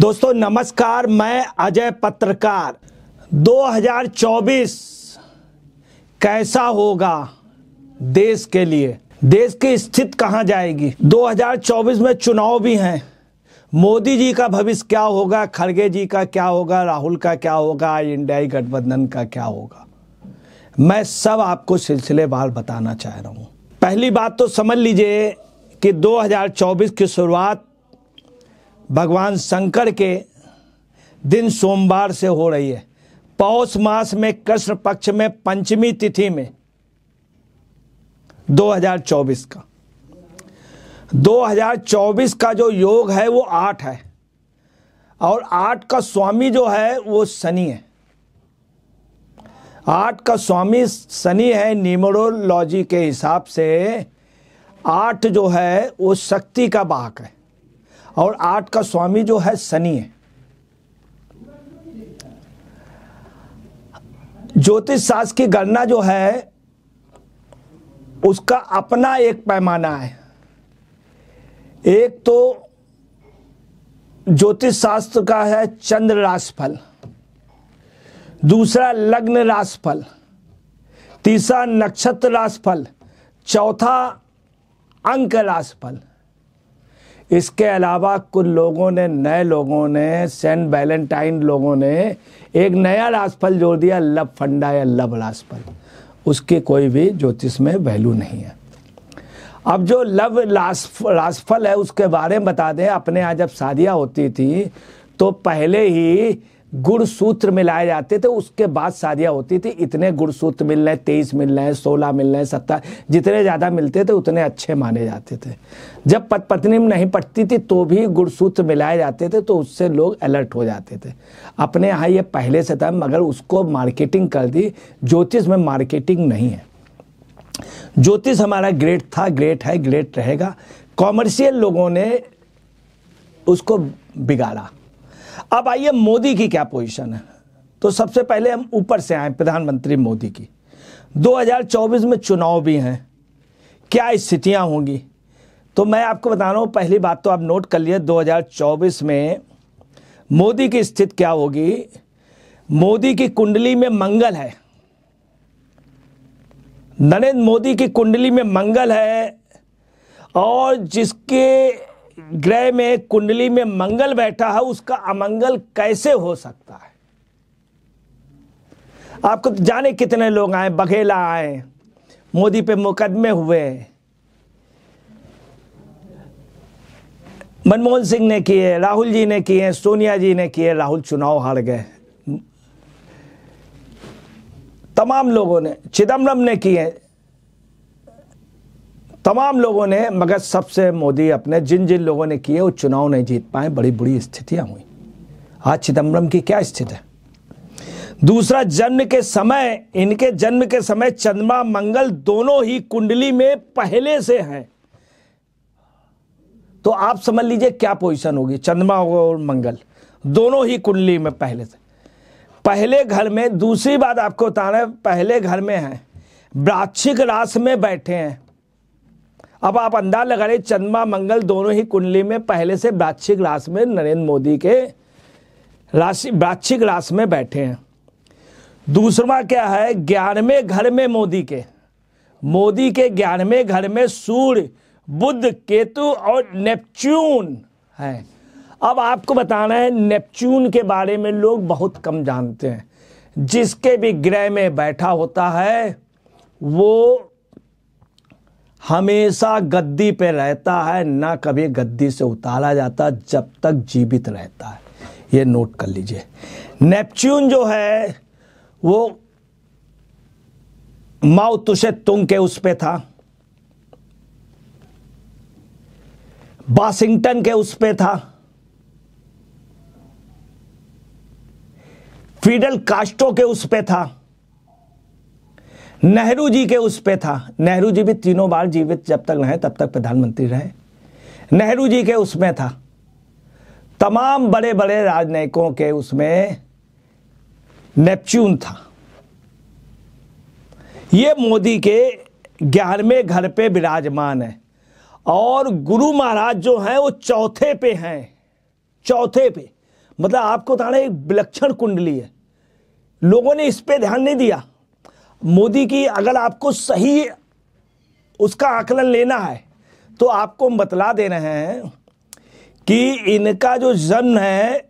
दोस्तों नमस्कार मैं अजय पत्रकार 2024 कैसा होगा देश के लिए देश की स्थिति कहां जाएगी 2024 में चुनाव भी हैं मोदी जी का भविष्य क्या होगा खड़गे जी का क्या होगा राहुल का क्या होगा इंडियाई गठबंधन का क्या होगा मैं सब आपको सिलसिले बार बताना चाह रहा हूं पहली बात तो समझ लीजिए कि 2024 की शुरुआत भगवान शंकर के दिन सोमवार से हो रही है पौष मास में कृष्ण पक्ष में पंचमी तिथि में 2024 का 2024 का जो योग है वो आठ है और आठ का स्वामी जो है वो शनि है आठ का स्वामी शनि है न्यूमरोलॉजी के हिसाब से आठ जो है वो शक्ति का बाहक है और आठ का स्वामी जो है शनि है ज्योतिष शास्त्र की गणना जो है उसका अपना एक पैमाना है एक तो ज्योतिष शास्त्र का है चंद्र राशिफल दूसरा लग्न राशिफल तीसरा नक्षत्र राशिफल चौथा अंक राशिफल इसके अलावा कुछ लोगों ने नए लोगों ने सेंट वैलेंटाइन लोगों ने एक नया राजफल जोड़ दिया लव फंडा या लव राजफल उसकी कोई भी ज्योतिष में वैल्यू नहीं है अब जो लव राजफल रासफल है उसके बारे में बता दें अपने यहाँ जब शादियाँ होती थी तो पहले ही गुड़सूत्र मिलाए जाते थे उसके बाद शादियाँ होती थी इतने गुड़सूत्र मिल रहे हैं तेईस मिल रहे हैं सोलह मिल रहे हैं सत्तर जितने ज़्यादा मिलते थे उतने अच्छे माने जाते थे जब पत पत्नी नहीं पटती थी तो भी गुड़सूत्र मिलाए जाते थे तो उससे लोग अलर्ट हो जाते थे अपने यहाँ ये पहले से था मगर उसको मार्केटिंग कर दी ज्योतिष में मार्केटिंग नहीं है ज्योतिष हमारा ग्रेट था ग्रेट है ग्रेट रहेगा कॉमर्शियल लोगों ने उसको बिगाड़ा अब आइए मोदी की क्या पोजीशन है तो सबसे पहले हम ऊपर से आए प्रधानमंत्री मोदी की 2024 में चुनाव भी हैं क्या स्थितियां होंगी तो मैं आपको बता रहा हूं पहली बात तो आप नोट कर लिए 2024 में मोदी की स्थिति क्या होगी मोदी की कुंडली में मंगल है नरेंद्र मोदी की कुंडली में मंगल है और जिसके ग्रह में कुंडली में मंगल बैठा है उसका अमंगल कैसे हो सकता है आपको तो जाने कितने लोग आए बघेला आए मोदी पे मुकदमे हुए मनमोहन सिंह ने किए राहुल जी ने किए सोनिया जी ने किए राहुल चुनाव हार गए तमाम लोगों ने चिदम्बरम ने किए तमाम लोगों ने मगर सबसे मोदी अपने जिन जिन लोगों ने किए वो चुनाव नहीं जीत पाए बड़ी बुरी स्थितियां हुई आज चिदम्बरम की क्या स्थिति है दूसरा जन्म के समय इनके जन्म के समय चंद्रमा मंगल दोनों ही कुंडली में पहले से हैं तो आप समझ लीजिए क्या पोजिशन होगी चंद्रमा और मंगल दोनों ही कुंडली में पहले से पहले घर में दूसरी बात आपको बताना है पहले घर में है वृक्षिक रास में बैठे हैं अब आप अंदाज लगा रहे चंद्रमा मंगल दोनों ही कुंडली में पहले से वृक्षिक राश में नरेंद्र मोदी के राशि वृक्षिक राश में बैठे हैं दूसरा क्या है ग्यारहवें घर में मोदी के मोदी के ग्यारहवें घर में सूर्य बुद्ध केतु और हम्म। नेपच्यून है अब आपको बताना है नेपच्यून के बारे में लोग बहुत कम जानते हैं जिसके भी ग्रह में बैठा होता है वो हमेशा गद्दी पे रहता है ना कभी गद्दी से उतारा जाता जब तक जीवित रहता है ये नोट कर लीजिए नेपच्यून जो है वो माओ तुषे तुंग के उस पे था वाशिंगटन के उस पे था फीडल कास्टो के उस पे था नेहरू जी के उस पे था नेहरू जी भी तीनों बार जीवित जब तक रहे तब तक प्रधानमंत्री रहे नेहरू जी के उसमें था तमाम बड़े बड़े राजनयिकों के उसमें नेपच्यून था ये मोदी के ग्यारहवें घर पे विराजमान है और गुरु महाराज जो हैं वो चौथे पे हैं चौथे पे मतलब आपको ताना तो एक विलक्षण कुंडली है लोगों ने इस पे ध्यान नहीं दिया मोदी की अगर आपको सही उसका आकलन लेना है तो आपको हम बतला दे रहे हैं कि इनका जो जन्म है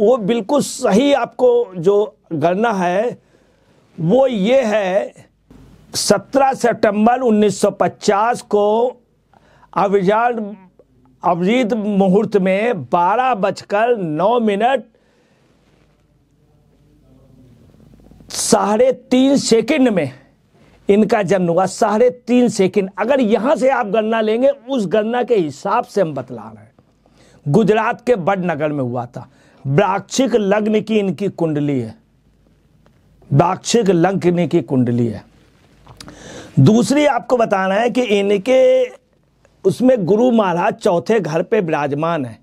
वो बिल्कुल सही आपको जो गणना है वो ये है 17 सितंबर 1950 को अभिजान अभिजीत मुहूर्त में बारह बजकर नौ मिनट साढ़े तीन सेकेंड में इनका जन्म हुआ साढ़े तीन सेकेंड अगर यहां से आप गणना लेंगे उस गणना के हिसाब से हम बतला रहे हैं गुजरात के बड़नगर में हुआ था ब्राक्षिक लग्न की इनकी कुंडली है ब्राक्षिक लग्न की कुंडली है दूसरी आपको बताना है कि इनके उसमें गुरु महाराज चौथे घर पे विराजमान है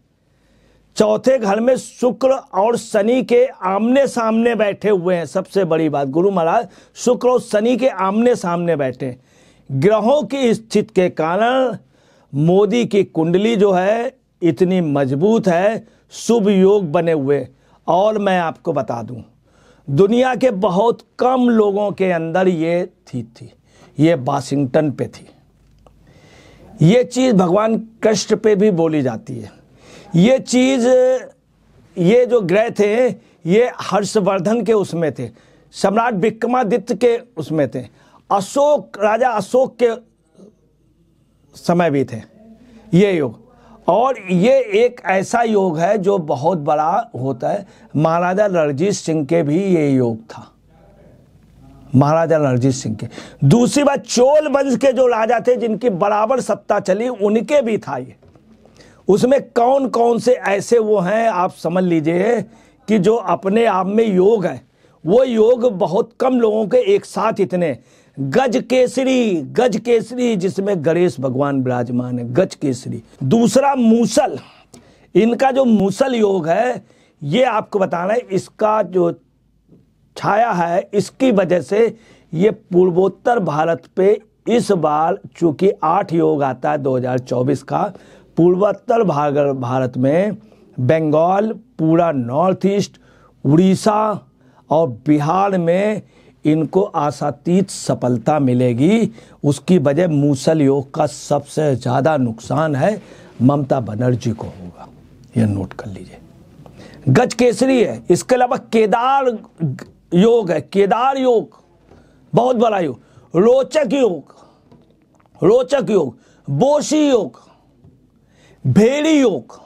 चौथे घर में शुक्र और शनि के आमने सामने बैठे हुए हैं सबसे बड़ी बात गुरु महाराज शुक्र और शनि के आमने सामने बैठे हैं ग्रहों की स्थिति के कारण मोदी की कुंडली जो है इतनी मजबूत है शुभ योग बने हुए और मैं आपको बता दूं दुनिया के बहुत कम लोगों के अंदर ये थी थी ये वाशिंगटन पे थी ये चीज़ भगवान कृष्ण पे भी बोली जाती है ये चीज़ ये जो ग्रह थे ये हर्षवर्धन के उसमें थे सम्राट विक्रमादित्य के उसमें थे अशोक राजा अशोक के समय भी थे ये योग और ये एक ऐसा योग है जो बहुत बड़ा होता है महाराजा रणजीत सिंह के भी ये योग था महाराजा रणजीत सिंह के दूसरी बात चोल वंश के जो राजा थे जिनकी बराबर सत्ता चली उनके भी था ये उसमें कौन कौन से ऐसे वो हैं आप समझ लीजिए कि जो अपने आप में योग है वो योग बहुत कम लोगों के एक साथ इतने गज केसरी गज केसरी जिसमें गणेश भगवान विराजमान है गज केसरी दूसरा मूसल इनका जो मूसल योग है ये आपको बताना है इसका जो छाया है इसकी वजह से ये पूर्वोत्तर भारत पे इस बार चूंकि आठ योग आता है 2024 का पूर्वोत्तर भाग भारत में बंगाल पूरा नॉर्थ ईस्ट उड़ीसा और बिहार में इनको आशातीत सफलता मिलेगी उसकी वजह मूसल योग का सबसे ज़्यादा नुकसान है ममता बनर्जी को होगा यह नोट कर लीजिए गज केसरी है इसके अलावा केदार योग है केदार योग बहुत बड़ा योग रोचक योग रोचक योग बोशी योग भेड़ी योग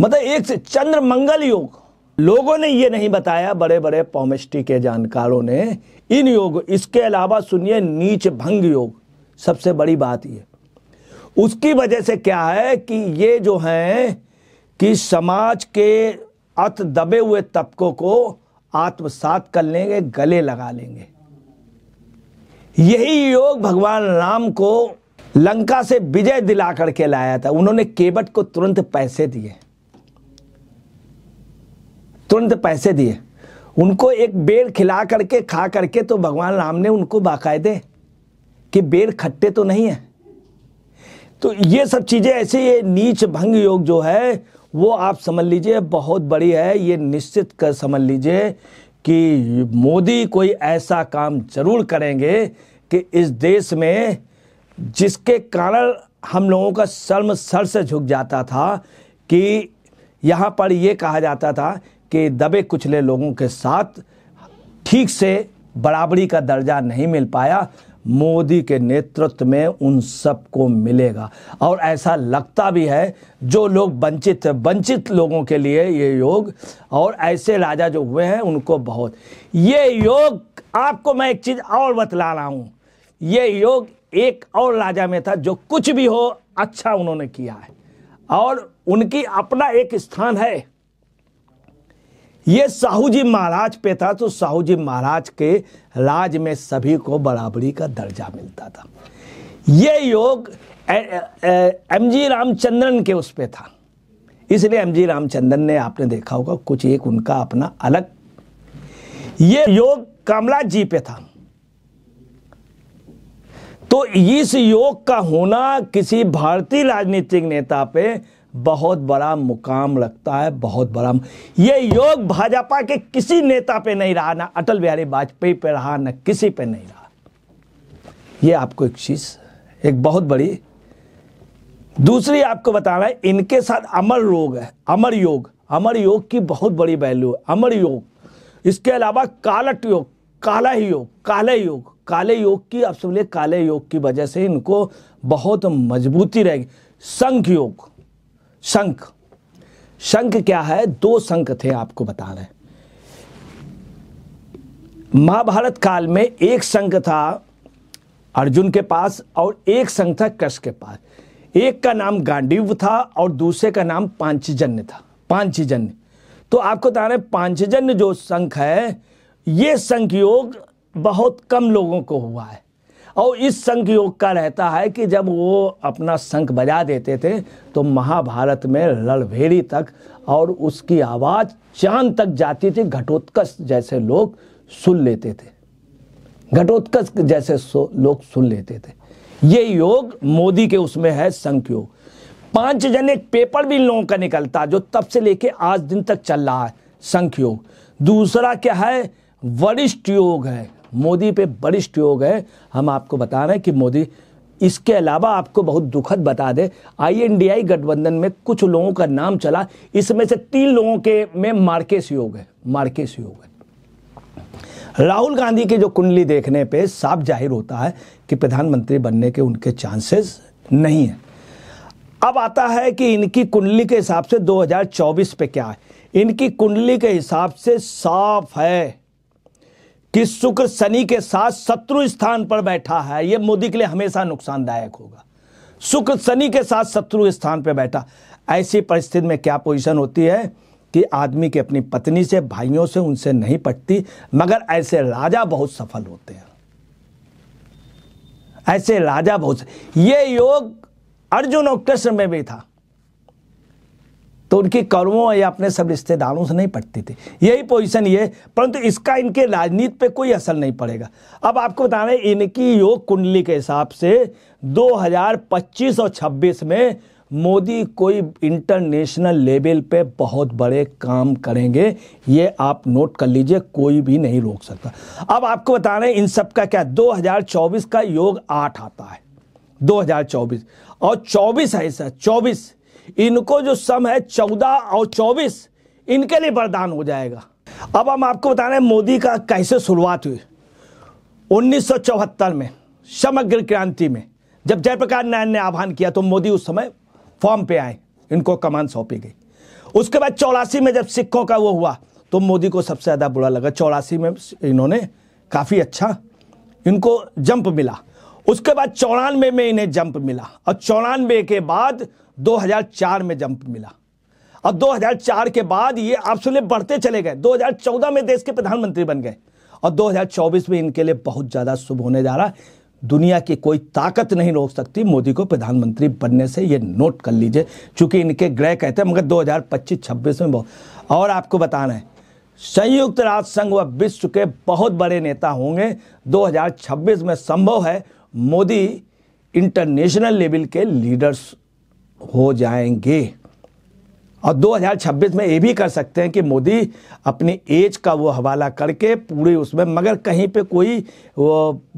मतलब एक से चंद्र मंगल योग लोगों ने यह नहीं बताया बड़े बड़े पॉमेस्ट्री के जानकारों ने इन योग इसके अलावा सुनिए नीच भंग योग सबसे बड़ी बात यह उसकी वजह से क्या है कि ये जो हैं कि समाज के अत दबे हुए तबकों को आत्मसात कर लेंगे गले लगा लेंगे यही योग भगवान राम को लंका से विजय दिला करके लाया था उन्होंने केबट को तुरंत पैसे दिए तुरंत पैसे दिए उनको एक बेर खिला करके खा करके तो भगवान राम ने उनको बाकायदे कि बेर खट्टे तो नहीं है तो ये सब चीज़ें ऐसे ये नीच भंग योग जो है वो आप समझ लीजिए बहुत बड़ी है ये निश्चित कर समझ लीजिए कि मोदी कोई ऐसा काम जरूर करेंगे कि इस देश में जिसके कारण हम लोगों का शर्म सर से झुक जाता था कि यहाँ पर ये कहा जाता था कि दबे कुचले लोगों के साथ ठीक से बराबरी का दर्जा नहीं मिल पाया मोदी के नेतृत्व में उन सबको मिलेगा और ऐसा लगता भी है जो लोग वंचित वंचित लोगों के लिए ये योग और ऐसे राजा जो हुए हैं उनको बहुत ये योग आपको मैं एक चीज़ और बतला रहा हूँ ये योग एक और राजा में था जो कुछ भी हो अच्छा उन्होंने किया है और उनकी अपना एक स्थान है ये साहू जी महाराज पे था तो साहू जी महाराज के राज में सभी को बराबरी का दर्जा मिलता था ये योग एम जी रामचंद्रन के उस पे था इसलिए एम जी रामचंद्रन ने आपने देखा होगा कुछ एक उनका अपना अलग ये योग कमला जी पे था तो इस योग का होना किसी भारतीय राजनीतिक नेता पे बहुत बड़ा मुकाम रखता है बहुत बड़ा ये योग भाजपा के किसी नेता पे नहीं रहा ना अटल बिहारी वाजपेयी पे रहा ना किसी पे नहीं रहा ये आपको एक चीज एक बहुत बड़ी दूसरी आपको बता रहा है इनके साथ अमर रोग है अमर योग अमर योग की बहुत बड़ी वैल्यू है अमर योग इसके अलावा कालट योग काला योग काले योग काले योग की आप सब काले योग की वजह से इनको बहुत मजबूती रहेगी संख योग शंख शंख क्या है दो शंख थे आपको बता रहे महाभारत काल में एक शंख था अर्जुन के पास और एक संघ था कृष्ण के पास एक का नाम गांडीव था और दूसरे का नाम पांचजन्य था पांचजन्य तो आपको बता रहे पांचजन्य जो शंख है ये संयोग बहुत कम लोगों को हुआ है और इस संयोग का रहता है कि जब वो अपना शंख बजा देते थे तो महाभारत में लड़भेरी तक और उसकी आवाज़ चांद तक जाती थी घटोत्कच जैसे लोग सुन लेते थे घटोत्कच जैसे लोग सुन लेते थे ये योग मोदी के उसमें है संयोग पांच जन एक पेपर भी इन लोगों का निकलता जो तब से लेके आज दिन तक चल रहा है संघ दूसरा क्या है वरिष्ठ योग है मोदी पे वरिष्ठ योग है हम आपको बता रहे हैं कि मोदी इसके अलावा आपको बहुत दुखद बता दे आईएनडीआई गठबंधन में कुछ लोगों का नाम चला इसमें से तीन लोगों के में मार्केस योग है मार्केस योग है राहुल गांधी की जो कुंडली देखने पे साफ जाहिर होता है कि प्रधानमंत्री बनने के उनके चांसेस नहीं है अब आता है कि इनकी कुंडली के हिसाब से 2024 पे क्या है इनकी कुंडली के हिसाब से साफ है कि शुक्र शनि के साथ शत्रु स्थान पर बैठा है यह मोदी के लिए हमेशा नुकसानदायक होगा शुक्र शनि के साथ शत्रु स्थान पर बैठा ऐसी परिस्थिति में क्या पोजिशन होती है कि आदमी की अपनी पत्नी से भाइयों से उनसे नहीं पटती मगर ऐसे राजा बहुत सफल होते हैं ऐसे राजा बहुत ये योग अर्जुन और कृष्ण में भी था तो उनकी कर्मों या अपने सब रिश्तेदारों से नहीं पटती थी यही पोजीशन ये परंतु इसका इनके राजनीति पे कोई असर नहीं पड़ेगा अब आपको बता रहे इनकी योग कुंडली के हिसाब से 2025 और 26 में मोदी कोई इंटरनेशनल लेवल पे बहुत बड़े काम करेंगे ये आप नोट कर लीजिए कोई भी नहीं रोक सकता अब आपको बता रहे इन सब का क्या दो का योग आठ आता है दो और चौबीस है सर चौबीस इनको जो सम है चौदह और चौबीस इनके लिए वरदान हो जाएगा अब हम आपको बता रहे हैं मोदी का कैसे शुरुआत हुई 1974 में समग्र क्रांति में जब जयप्रकाश नारायण ने आह्वान किया तो मोदी उस समय फॉर्म पे आए इनको कमान सौंपी गई उसके बाद चौरासी में जब सिखों का वो हुआ तो मोदी को सबसे ज़्यादा बुरा लगा चौरासी में इन्होंने काफ़ी अच्छा इनको जंप मिला उसके बाद चौरानवे में इन्हें जंप मिला और चौरानवे के बाद 2004 में जंप मिला और 2004 के बाद ये सुन बढ़ते चले गए 2014 में देश के प्रधानमंत्री बन गए और 2024 में इनके लिए बहुत ज़्यादा शुभ होने जा रहा है दुनिया की कोई ताकत नहीं रोक सकती मोदी को प्रधानमंत्री बनने से ये नोट कर लीजिए चूंकि इनके ग्रह कहते हैं मगर 2025-26 में बहुत और आपको बताना है संयुक्त राष्ट्र संघ व विश्व के बहुत बड़े नेता होंगे 2026 में संभव है मोदी इंटरनेशनल लेवल के लीडर्स हो जाएंगे और 2026 में ये भी कर सकते हैं कि मोदी अपनी एज का वो हवाला करके पूरे उसमें मगर कहीं पे कोई वो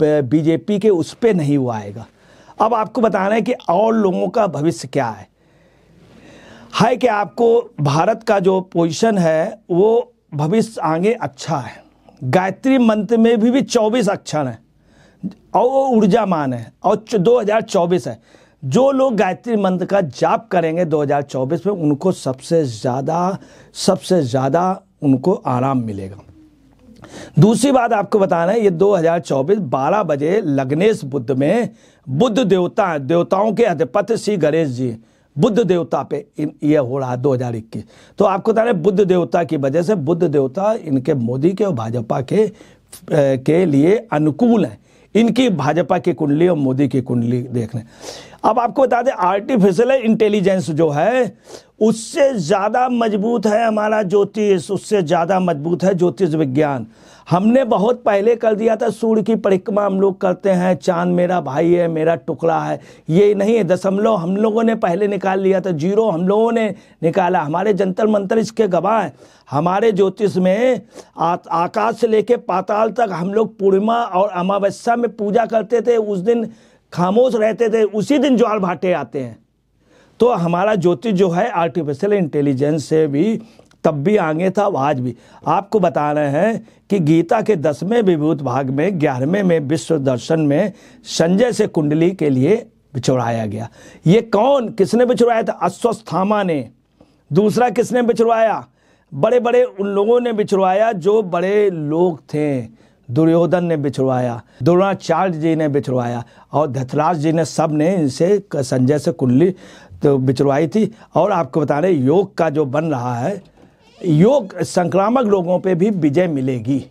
बीजेपी के उस पर नहीं हुआ आएगा अब आपको बता रहे हैं कि और लोगों का भविष्य क्या है हाय कि आपको भारत का जो पोजीशन है वो भविष्य आगे अच्छा है गायत्री मंत्र में भी भी 24 अक्षर हैं और वो मान है और दो है जो लोग गायत्री मंत्र का जाप करेंगे 2024 में उनको सबसे ज़्यादा सबसे ज़्यादा उनको आराम मिलेगा दूसरी बात आपको बताना है ये 2024 12 बजे लग्नेश बुद्ध में बुद्ध देवता देवताओं के अधिपति श्री गणेश जी बुद्ध देवता पे इन ये हो रहा है दो हजार इक्कीस तो आपको बता रहे बुद्ध देवता की वजह से बुद्ध देवता इनके मोदी के और भाजपा के ए, के लिए अनुकूल हैं इनकी भाजपा की कुंडली और मोदी की कुंडली देखने अब आपको बता दें आर्टिफिशियल इंटेलिजेंस जो है उससे ज़्यादा मजबूत है हमारा ज्योतिष उससे ज़्यादा मजबूत है ज्योतिष विज्ञान हमने बहुत पहले कर दिया था सूर्य की परिक्रमा हम लोग करते हैं चांद मेरा भाई है मेरा टुकड़ा है ये नहीं है दशमलव हम लोगों ने पहले निकाल लिया था जीरो हम लोगों ने निकाला हमारे जंतर मंत्र इसके गवाह हैं हमारे ज्योतिष में आ, आकाश से लेके पाताल तक हम लोग पूर्णिमा और अमावस्या में पूजा करते थे उस दिन खामोश रहते थे उसी दिन ज्वार भाटे आते हैं तो हमारा ज्योतिष जो है आर्टिफिशियल इंटेलिजेंस से भी तब भी आगे था आज भी आपको बताना है कि गीता के दसवें विभूत भाग में ग्यारहवें में विश्व दर्शन में संजय से कुंडली के लिए बिछुड़ाया गया ये कौन किसने बिछुड़ाया था अश्वस्थामा ने दूसरा किसने बिछुड़वाया बड़े बड़े उन लोगों ने बिछुड़वाया जो बड़े लोग थे दुर्योधन ने बिछुड़वाया द्रोणाचार्य जी ने बिछुड़वाया और धतराज जी ने सब ने इनसे संजय से कुंडली तो बिछुड़वाई थी और आपको बता रहे योग का जो बन रहा है योग संक्रामक रोगों पे भी विजय मिलेगी